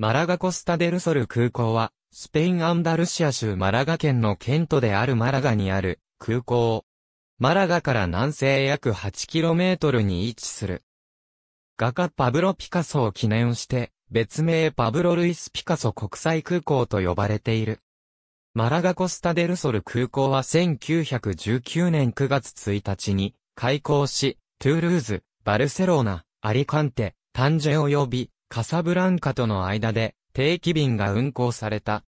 マラガコスタデルソル空港は、スペイン・アンダルシア州マラガ県の県都であるマラガにある空港。マラガから南西約 8km に位置する。画家パブロ・ピカソを記念して、別名パブロ・ルイス・ピカソ国際空港と呼ばれている。マラガコスタデルソル空港は1919年9月1日に開港し、トゥールーズ、バルセロナ、アリカンテ、タンジェ及びカサブランカとの間で定期便が運行された。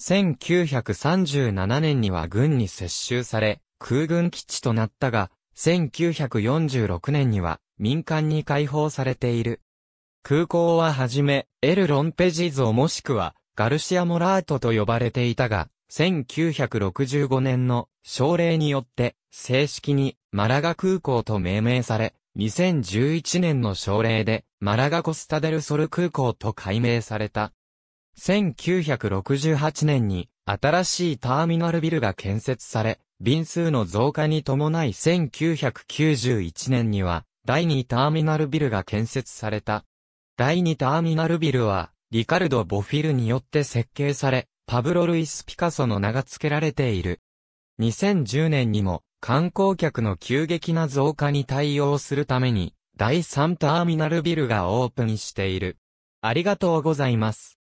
1937年には軍に接収され、空軍基地となったが、1946年には民間に開放されている。空港ははじめ、エル・ロンペジゾもしくは、ガルシア・モラートと呼ばれていたが、1965年の省令によって、正式にマラガ空港と命名され、2011年の省令で、マラガコスタデルソル空港と改名された。1968年に、新しいターミナルビルが建設され、便数の増加に伴い1991年には、第2ターミナルビルが建設された。第2ターミナルビルは、リカルド・ボフィルによって設計され、パブロ・ルイス・ピカソの名が付けられている。2010年にも、観光客の急激な増加に対応するために、第3ターミナルビルがオープンしている。ありがとうございます。